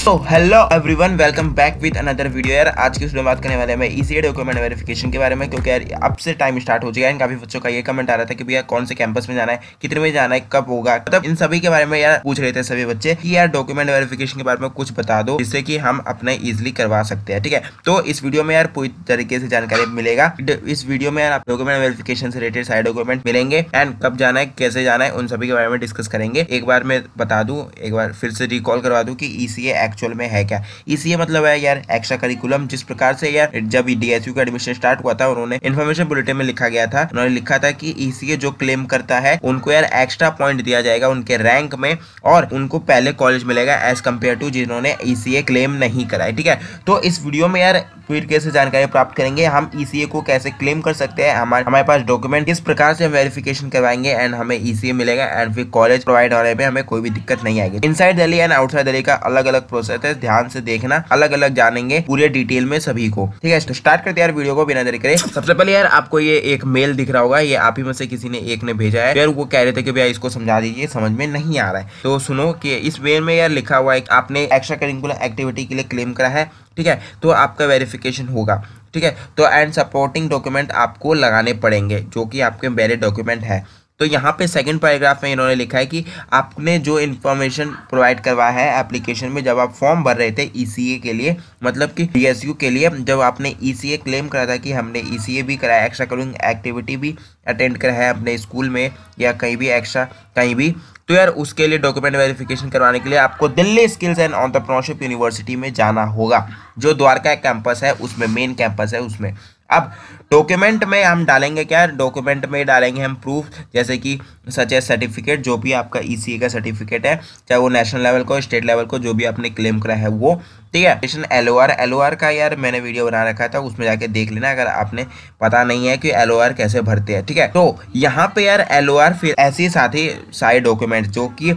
so hello everyone welcome back with another video यार आज की उसमें बात करने वाले मैं ई डॉक्यूमेंट वेरिफिकेशन के बारे में क्योंकि यार अब से टाइम स्टार्ट हो जाएगा काफी बच्चों का ये कमेंट आ रहा था कि भैया कौन से कैंपस में जाना है कितने में जाना है कब होगा मतलब इन सभी के बारे में यार पूछ रहे थे सभी बच्चे कि यार डॉक्यूमेंट वेरिफिकेशन के बारे में कुछ बता दो जिससे कि हम अपने इजिली करवा सकते हैं ठीक है तो इस वीडियो में यार पूरी तरीके से जानकारी मिलेगा इस वीडियो में यार आप डॉक्यूमेंट वेरिफिकेशन से रिलेटेड सारे डॉक्यूमेंट मिलेंगे एंड कब जाना है कैसे जाना है उन सभी के बारे में डिस्कस करेंगे एक बार मैं बता दू एक बार फिर से रिकॉल करवा दू की ई एक्चुअल में है क्या इसलिए मतलब है यार एक्स्ट्रा करिकुलम जिस प्रकार से यार जब डीएसयू का एडमिशन स्टार्ट हुआ था उन्होंने इन्फॉर्मेशन बुलेटिन में लिखा गया था उन्होंने लिखा था कि ईसीए e जो क्लेम करता है उनको यार एक्स्ट्रा पॉइंट दिया जाएगा उनके रैंक में और उनको पहले कॉलेज मिलेगा एज कम्पेयर टू जिन्होंने ईसीए e क्लेम नहीं कराया ठीक है तो इस वीडियो में यार फिर कैसे जानकारी प्राप्त करेंगे हम ईसीए e को कैसे क्लेम कर सकते हैं हमारे हमारे पास डॉक्यूमेंट किस प्रकार से वेरिफिकेशन करवाएंगे एंड हमें ईसीए मिलेगा एंड फिर कॉलेज प्रोवाइड होने में हमें कोई भी दिक्कत नहीं आएगी inside Delhi and outside Delhi का अलग अलग प्रोसेस है ध्यान से देखना अलग अलग जानेंगे पूरे डिटेल में सभी को ठीक है तो स्टार्ट करते यार वीडियो को बिना देरी करे सबसे पहले यार आपको ये एक मेल दिख रहा होगा ये आप ही में से किसी ने एक ने भेजा है वो कह रहे थे कि भैया इसको समझा दीजिए समझ में नहीं आ रहा है तो सुनो कि इस मेल में यार लिखा हुआ है आपने एक्स्ट्रा करिकुलर एक्टिविटी के लिए क्लेम करा है ठीक है तो आपका वेरिफिकेशन होगा ठीक है तो एंड सपोर्टिंग डॉक्यूमेंट आपको लगाने पड़ेंगे जो कि आपके वेरिड डॉक्यूमेंट है तो यहाँ पे सेकंड पैराग्राफ में इन्होंने लिखा है कि आपने जो इन्फॉर्मेशन प्रोवाइड करवाया है एप्लीकेशन में जब आप फॉर्म भर रहे थे ई e के लिए मतलब कि डी के लिए जब आपने ई e क्लेम करा था कि हमने ई e भी कराया एक्स्ट्रा करिंग एक्टिविटी भी अटेंड करा है अपने स्कूल में या कहीं भी एक्स्ट्रा कहीं भी तो यार उसके लिए डॉक्यूमेंट वेरिफिकेशन करवाने के लिए आपको Delhi skills and entrepreneurship university में जाना होगा जो द्वारका कैंपस है उसमें मेन कैंपस है उसमें अब डॉक्यूमेंट में हम डालेंगे क्या डॉक्यूमेंट में डालेंगे हम प्रूफ जैसे कि सच ए सर्टिफिकेट जो भी आपका ई e का सर्टिफिकेट है चाहे वो नेशनल लेवल को स्टेट लेवल को जो भी आपने क्लेम करा है वो ठीक है क्वेश्चन एल ओ आर का यार मैंने वीडियो बना रखा था उसमें जाके देख लेना अगर आपने पता नहीं है कि एल ओ आर कैसे भरते हैं ठीक है तो यहाँ पे यार एल ओ आर फिर ऐसे साथ ही सारे डॉक्यूमेंट जो कि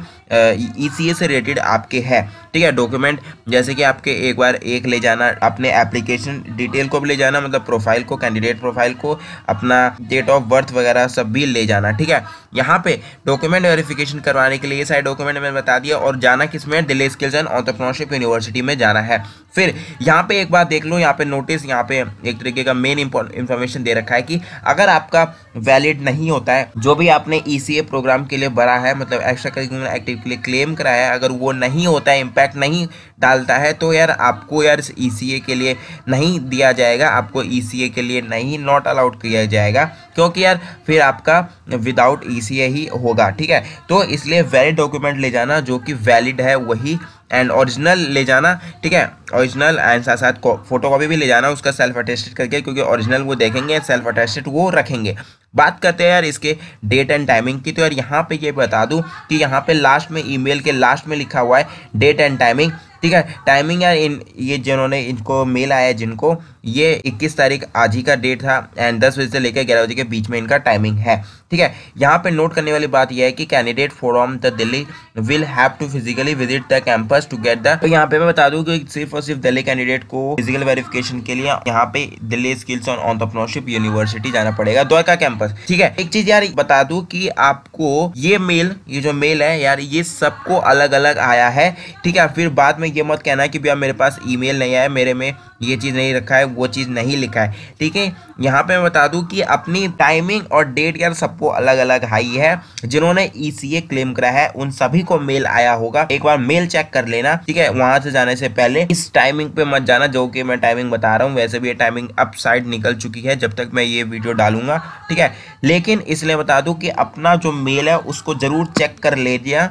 ई सी ए से रिलेटेड आपके है ठीक है डॉक्यूमेंट जैसे कि आपके एक बार एक ले जाना अपने एप्लीकेशन डिटेल को भी ले जाना मतलब प्रोफाइल को कैंडिडेट प्रोफाइल को अपना डेट ऑफ बर्थ वगैरह सब भी ले जाना ठीक है यहाँ पे डॉक्यूमेंट वेरिफिकेशन करवाने के लिए ये सारे डॉक्यूमेंट मैंने बता दिया और जाना किस में Delhi skills and entrepreneurship university में जाना है फिर यहाँ पे एक बात देख लो यहाँ पे नोटिस यहाँ पे एक तरीके का मेन इंफॉर्मेशन दे रखा है कि अगर आपका वैलिड नहीं होता है जो भी आपने ई e प्रोग्राम के लिए भरा है मतलब एक्स्ट्रा करिकुलर एक्टिविटी के लिए क्लेम कराया है अगर वो नहीं होता है इम्पैक्ट नहीं डालता है तो यार आपको यार ई e के लिए नहीं दिया जाएगा आपको ई e के लिए नहीं नॉट अलाउड किया जाएगा क्योंकि यार फिर आपका विदाउट ई पीसीए ही होगा ठीक है तो इसलिए वैलिड डॉक्यूमेंट ले जाना जो कि वैलिड है वही एंड ओरिजिनल ले जाना ठीक है ओरिजिनल एंड साथ साथ फोटो कॉपी भी ले जाना उसका सेल्फ अटेस्टेड करके क्योंकि ओरिजिनल वो देखेंगे सेल्फ अटेस्टेड वो रखेंगे बात करते हैं यार इसके डेट एंड टाइमिंग की तो यार यहाँ पे ये यह बता दूँ कि यहाँ पे लास्ट में ईमेल के लास्ट में लिखा हुआ है डेट एंड टाइमिंग ठीक है टाइमिंग यार इन ये जिन्होंने इनको मेल आया है जिनको ये 21 तारीख आज ही का डेट था एंड 10 बजे से लेकर ग्यारह बजे के बीच में इनका टाइमिंग है ठीक है यहाँ पे नोट करने वाली बात यह है कि candidate from the Delhi will have to physically visit the campus to get the तो यहाँ पे मैं बता दूँ कि सिर्फ और सिर्फ दिल्ली कैंडिडेट को फिजिकल वेरिफिकेशन के लिए यहाँ पे Delhi skills on entrepreneurship university जाना पड़ेगा द्वारका कैंपस ठीक है एक चीज यार बता दू की आपको ये मेल ये जो मेल है यार ये सबको अलग अलग आया है ठीक है फिर बाद में ये मत कहना कि भैया मेरे पास ईमेल नहीं आया मेरे में ये चीज़ नहीं रखा है वो चीज़ नहीं लिखा है ठीक है यहाँ पे मैं बता दूँ कि अपनी टाइमिंग और डेट यार सबको अलग अलग हाई है जिन्होंने ई e क्लेम करा है उन सभी को मेल आया होगा एक बार मेल चेक कर लेना ठीक है वहाँ से जाने से पहले इस टाइमिंग पे मत जाना जो कि मैं टाइमिंग बता रहा हूँ वैसे भी ये टाइमिंग अप साइड निकल चुकी है जब तक मैं ये वीडियो डालूंगा ठीक है लेकिन इसलिए बता दूँ कि अपना जो मेल है उसको ज़रूर चेक कर लीजिए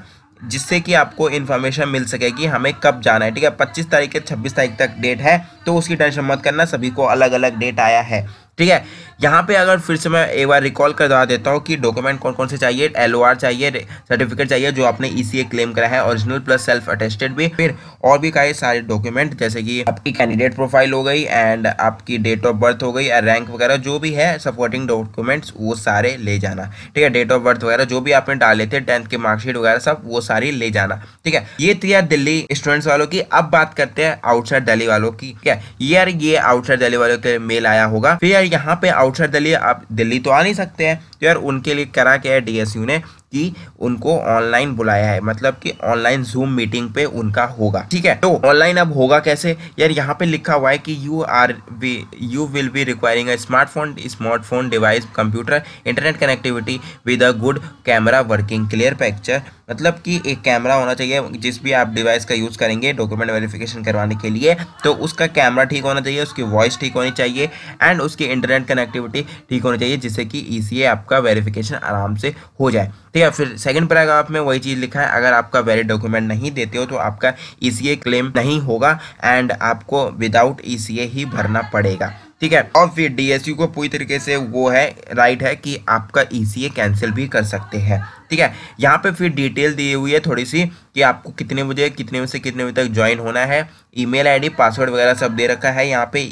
जिससे कि आपको इन्फॉर्मेशन मिल सके कि हमें कब जाना है ठीक है 25 तारीख से 26 तारीख तक डेट है तो उसकी टेंशन मत करना सभी को अलग अलग डेट आया है ठीक है यहाँ पे अगर फिर से मैं एक बार रिकॉल करवा देता हूँ कि डॉक्यूमेंट कौन कौन से चाहिए एल चाहिए सर्टिफिकेट चाहिए जो आपने ई e क्लेम करा है ओरिजिनल प्लस सेल्फ अटेस्टेड भी फिर और भी कई सारे डॉक्यूमेंट जैसे कि आपकी कैंडिडेट प्रोफाइल हो गई एंड आपकी डेट ऑफ बर्थ हो गई रैंक वगैरह जो भी है सपोर्टिंग डॉक्यूमेंट्स वो सारे ले जाना ठीक है डेट ऑफ बर्थ वगैरह जो भी आपने डाले थे टेंथ के मार्कशीट वगैरह सब वो सारी ले जाना ठीक है ये थी यार दिल्ली स्टूडेंट्स वालों की अब बात करते हैं आउटसाइड दिल्ली वालों की ठीक है यार ये आउटसाइड दिल्ली वालों के मेल आया होगा फिर यार यहाँ पे आउटसाइड दिल्ली आप दिल्ली तो आ नहीं सकते हैं तो यार उनके लिए करा क्या है डीएसयू ने कि उनको ऑनलाइन बुलाया है मतलब कि ऑनलाइन जूम मीटिंग पे उनका होगा ठीक है तो ऑनलाइन अब होगा कैसे यार यहाँ पे लिखा हुआ है कि you are you will be requiring a smartphone smartphone device computer internet connectivity with a good camera working clear picture मतलब कि एक कैमरा होना चाहिए जिस भी आप डिवाइस का यूज़ करेंगे डॉक्यूमेंट वेरिफिकेशन करवाने के लिए तो उसका कैमरा ठीक होना चाहिए उसकी वॉइस ठीक होनी चाहिए एंड उसकी इंटरनेट कनेक्टिविटी ठीक होनी चाहिए जिससे कि ईजी e आपका वेरिफिकेशन आराम से हो जाए ठीक है फिर सेकंड पैराग्राफ में वही चीज़ लिखा है अगर आपका वैलिड डॉक्यूमेंट नहीं देते हो तो आपका ई e क्लेम नहीं होगा एंड आपको विदाउट ई e ही भरना पड़ेगा ठीक है और फिर डीएसयू को पूरी तरीके से वो है राइट है कि आपका ईसीए e कैंसिल भी कर सकते हैं ठीक है यहाँ पे फिर डिटेल दी हुई है थोड़ी सी कि आपको कितने बजे कितने बजे से कितने बजे तक ज्वाइन होना है ईमेल आईडी पासवर्ड वगैरह सब दे रखा है यहाँ पे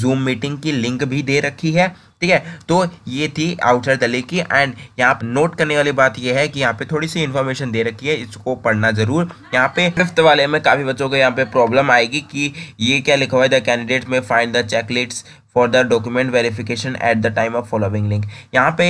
जूम मीटिंग की लिंक भी दे रखी है ठीक है तो ये थी आउटसाइड दले की एंड यहाँ पे नोट करने वाली बात ये है कि यहाँ पे थोड़ी सी इन्फॉर्मेशन दे रखी है इसको पढ़ना जरूर यहाँ पे फिफ्थ वाले में काफ़ी बच्चों को यहाँ पे प्रॉब्लम आएगी कि ये क्या लिखा हुआ है the candidate may find the checklist for the document verification at the time of following link यहाँ पे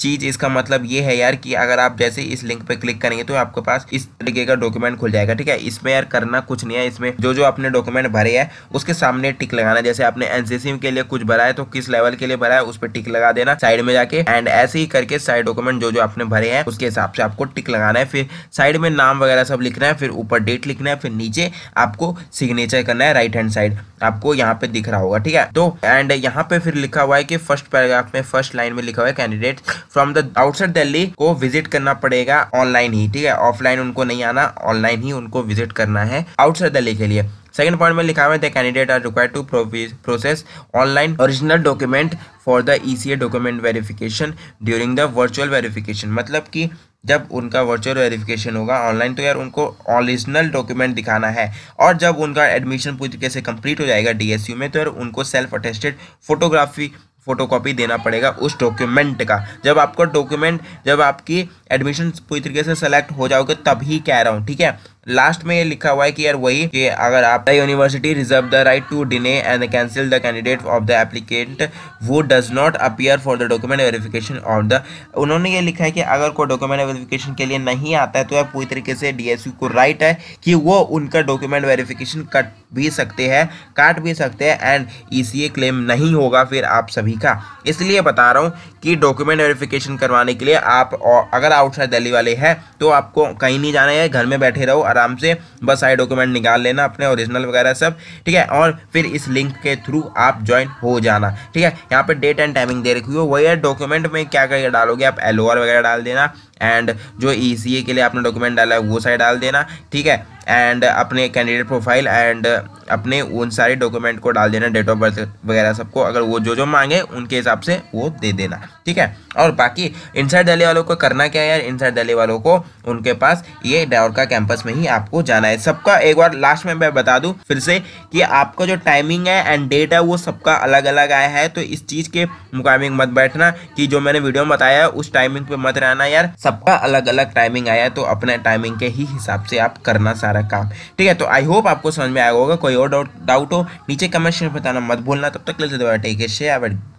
चीज़ इसका मतलब ये है यार कि अगर आप जैसे इस लिंक पे क्लिक करेंगे तो आपके पास इस तरीके का डॉक्यूमेंट खुल जाएगा ठीक है इसमें यार करना कुछ नहीं है इसमें जो जो आपने डॉक्यूमेंट भरे है उसके सामने टिक लगाना जैसे आपने एनसीसी के लिए कुछ भरा है तो किस लेवल के लिए भरा है उस पर टिक लगा देना साइड में जाके एंड ऐसे ही करके साइड डॉक्यूमेंट जो जो आपने भरे हैं उसके हिसाब से आपको टिक लगाना है फिर साइड में नाम वगैरह सब लिखना है फिर ऊपर डेट लिखना है फिर नीचे आपको सिग्नेचर करना है राइट हैंड साइड आपको यहाँ पे दिख रहा होगा ठीक है तो एंड यहाँ पे फिर लिखा हुआ है कि फर्स्ट पैराग्राफ में फर्स्ट लाइन में लिखा हुआ है candidate from the outside Delhi को विजिट करना पड़ेगा ऑनलाइन ही ठीक है ऑफलाइन उनको नहीं आना ऑनलाइन ही उनको विजिट करना है आउटसाइड दिल्ली के लिए सेकेंड पॉइंट में लिखा हुआ है the candidate are required to process online original document for the e document verification during the virtual verification मतलब कि जब उनका वर्चुअल वेरिफिकेशन होगा ऑनलाइन तो यार उनको ओरिजिनल डॉक्यूमेंट दिखाना है और जब उनका एडमिशन पूरी तरीके से कंप्लीट हो जाएगा डीएसयू में तो यार उनको सेल्फ अटेस्टेड फोटोग्राफी फोटोकॉपी देना पड़ेगा उस डॉक्यूमेंट का जब आपका डॉक्यूमेंट जब आपकी एडमिशन पूरी तरीके से सेलेक्ट हो जाओगे तभी कह रहा हूँ ठीक है लास्ट में ये लिखा हुआ है कि यार वही कि अगर आप the university reserve the right to deny and cancel the candidate of the applicant who does not appear for the document verification of the उन्होंने ये लिखा है कि अगर कोई डॉक्यूमेंट वेरिफिकेशन के लिए नहीं आता है तो यार पूरी तरीके से डी को राइट है कि वो उनका डॉक्यूमेंट वेरिफिकेशन कट भी सकते हैं काट भी सकते हैं एंड ई क्लेम नहीं होगा फिर आप सभी का इसलिए बता रहा हूँ कि डॉक्यूमेंट वेरिफिकेशन करवाने के लिए आप अगर आउटसाइड दिल्ली वाले हैं तो आपको कहीं नहीं जाना है घर में बैठे रहो आराम से बस आई डॉक्यूमेंट निकाल लेना अपने ओरिजिनल वगैरह सब ठीक है और फिर इस लिंक के थ्रू आप ज्वाइन हो जाना ठीक है यहाँ पर डेट एंड टाइमिंग दे रखी हो वही डॉक्यूमेंट में क्या क्या डालोगे आप एल वगैरह डाल देना एंड जो ई e के लिए आपने डॉक्यूमेंट डाला है वो सारे डाल देना ठीक है एंड अपने कैंडिडेट प्रोफाइल एंड अपने उन सारे डॉक्यूमेंट को डाल देना डेट ऑफ बर्थ वगैरह सबको अगर वो जो जो मांगे उनके हिसाब से वो दे देना ठीक है और बाकी इनसाइड दिल्ली वालों को करना क्या है यार इनसाइड दिल्ली वालों को उनके पास ये डाउरका कैंपस में ही आपको जाना है सबका एक बार लास्ट में मैं बता दूँ फिर से कि आपका जो टाइमिंग है एंड डेट है वो सबका अलग अलग आया है तो इस चीज़ के मुकाबले मत बैठना कि जो मैंने वीडियो में बताया उस टाइमिंग पर मत रहना यार सब सबका अलग अलग टाइमिंग आया है तो अपने टाइमिंग के ही हिसाब से आप करना सारा काम ठीक है तो आई होप आपको समझ में आया होगा कोई और डाउट डाउट हो नीचे कमेंट में बताना मत भूलना तब तक लेते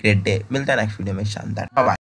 ग्रेट डे मिलता है नेक्स्ट वीडियो में शानदार